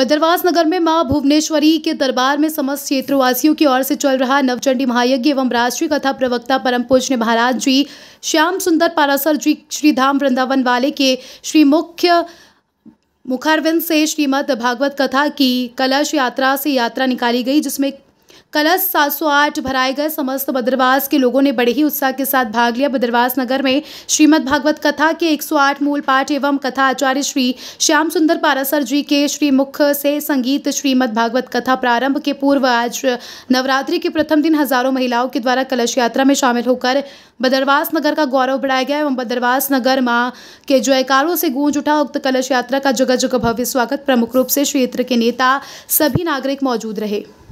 भद्रवास नगर में मां भुवनेश्वरी के दरबार में समस्त क्षेत्रवासियों की ओर से चल रहा नवचंडी महायज्ञ एवं राष्ट्रीय कथा प्रवक्ता परम पूजने महाराज जी श्याम सुंदर पारासर जी श्रीधाम वृंदावन वाले के श्री मुख्य मुखारविंद से श्रीमद भागवत कथा की कलश यात्रा से यात्रा निकाली गई जिसमें कलश सात सौ आठ भराए गए समस्त बद्रवास के लोगों ने बड़े ही उत्साह के साथ भाग लिया बद्रवास नगर में श्रीमद भागवत कथा के एक सौ आठ मूल पाठ एवं कथा आचार्य श्री श्याम सुंदर पारासर जी के श्री मुख से संगीत श्रीमद भागवत कथा प्रारंभ के पूर्व आज नवरात्रि के प्रथम दिन हजारों महिलाओं के द्वारा कलश यात्रा में शामिल होकर बद्रवास नगर का गौरव बढ़ाया गया एवं भद्रवास नगर माँ के जयकारों से गूंज उठा उक्त कलश यात्रा का जगह जगह भव्य स्वागत प्रमुख रूप से क्षेत्र के नेता सभी नागरिक मौजूद रहे